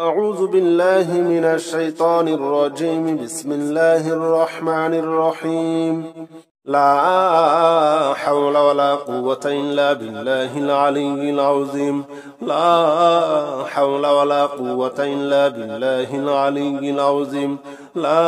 أعوذ بالله من الشيطان الرجيم بسم الله الرحمن الرحيم لا حول ولا قوة إلا بالله العلي العظيم لا حول ولا قوة إلا بالله العلي العظيم لا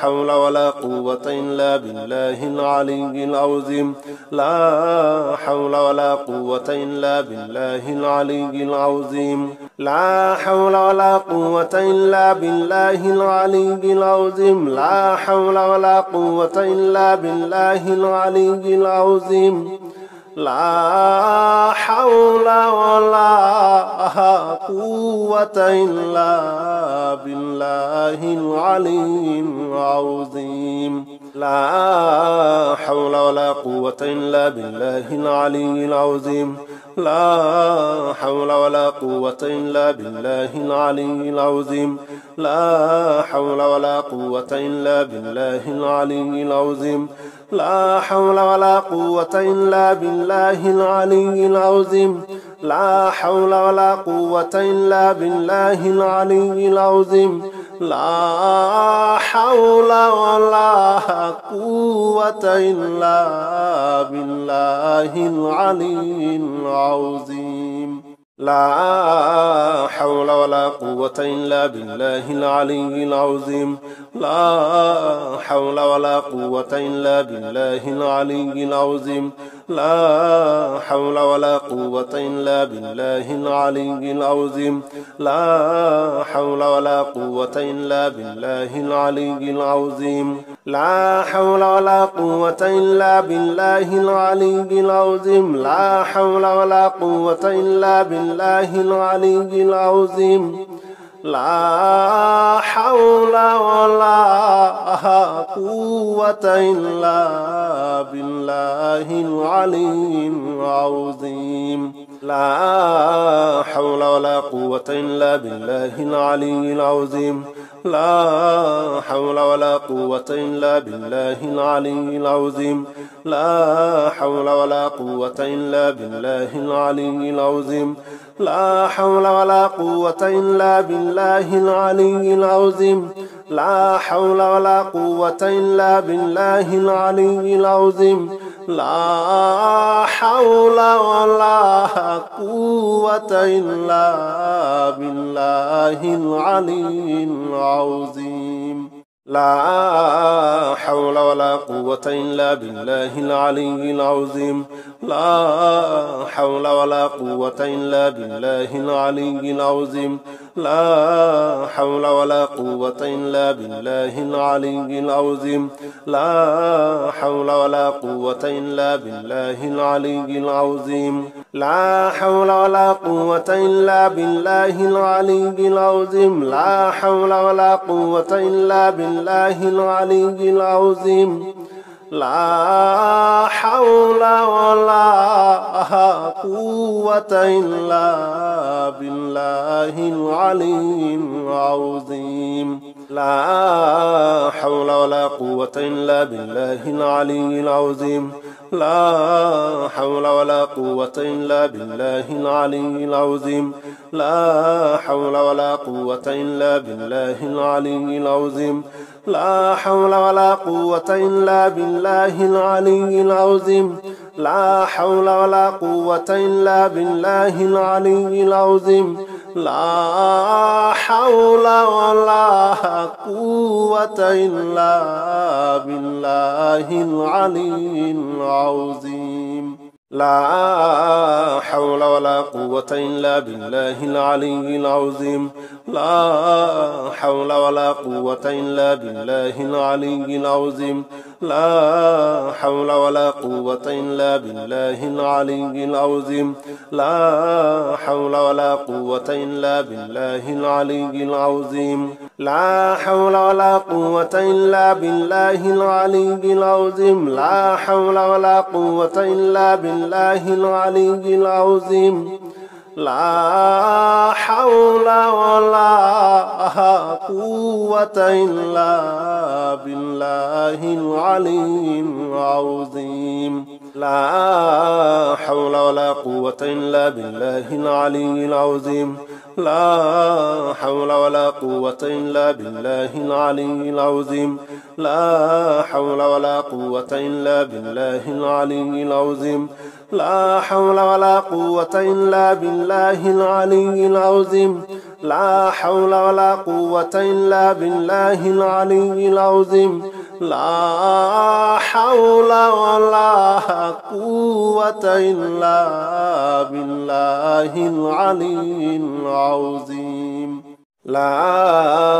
حول ولا قوة إلا بالله العلي العظيم لا حول ولا قوة إلا بالله العلي العظيم لا حول ولا قوة إلا بالله العلي العظيم لا حول ولا قوة إلا بالله العلي العظيم لا حول ولا قوة إلا بالله العلي العظيم لا حول ولا قوة إلا بالله العلي العظيم لا حول ولا قوة إلا بالله العلي العظيم لا حول ولا قوة إلا بالله العلي العظيم لا حول ولا قوة إلا بالله العلي العظيم لا حول ولا قوة إلا بالله العلي العظيم لا حول ولا قوة إلا بالله العلي العظيم لا حول ولا قوة إلا بالله العلي العظيم لا حول ولا قوة إلا بالله العلي العظيم لا حول ولا قوة إلا بالله العلي العظيم لا حول ولا قوة إلا بالله العلي العظيم لا حول ولا قوة إلا بالله العلي العظيم لا حول ولا قوة إلا بالله العلي العظيم لا حول ولا قوة إلا بالله العلي العظيم لا حول ولا قوة إلا بالله العلي العظيم لا حول ولا قوة إلا بالله العلي العظيم لا حول ولا قوة إلا بالله العلي العظيم لا حول ولا قوة إلا بالله العلي العظيم لا حول ولا قوة إلا بالله العلي العظيم لا حول ولا قوة إلا بالله العلي العظيم لا حول ولا قوة إلا بالله العلي العظيم لا حول ولا قوة إلا بالله العلي العظيم لا حول ولا قوة إلا بالله العلي العظيم لا حول ولا قوة إلا بالله العلي العظيم لا حول ولا قوة إلا بالله العلي العظيم لا حول ولا قوة إلا بالله العلي العظيم لا حول ولا قوة إلا بالله العلي العظيم لا حول ولا قوة إلا بالله العلي العظيم لا حول ولا قوة إلا بالله العلي العظيم لا حول ولا قوة إلا بالله العلي العظيم لا حول ولا قوة إلا بالله العلي العظيم لا حول ولا قوة إلا بالله العلي العظيم لا حول ولا قوة إلا بالله العلي العظيم لا حول ولا قوة إلا بالله العلي العظيم لا حول ولا قوة إلا بالله العلي العظيم لا حول ولا قوة إلا بالله العلي العظيم لا حول ولا قوة إلا بالله العلي العظيم لا حول ولا قوة إلا بالله العلي العظيم لا حول ولا قوة إلا بالله العلي العظيم لا حول ولا قوة إلا بالله العلي العظيم لا حول ولا قوة إلا بالله العلي العظيم لا حول ولا قوة إلا بالله العلي العظيم لا حول ولا قوة إلا بالله العلي العظيم لا حول ولا قوة إلا بالله العلي العظيم لا حول ولا قوة إلا بالله العلي العظيم لا حول ولا قوة إلا بالله العلي العظيم لا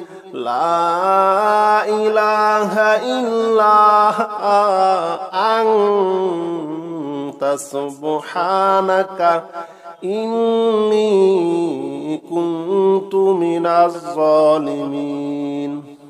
لا إله إلا أنت سبحانك إني كنت من الظالمين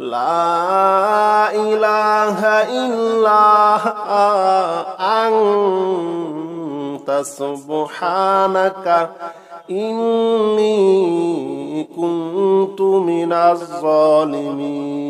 لا إله إلا أنت سبحانك إني كنت من الظالمين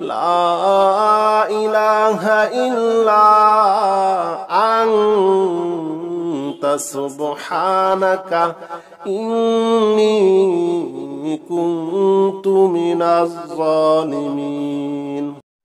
لا إله إلا أنت سبحانك إني كنت من الظالمين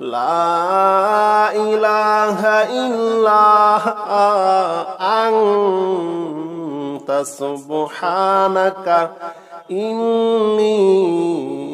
لا إله إلا أنت سبحانك إني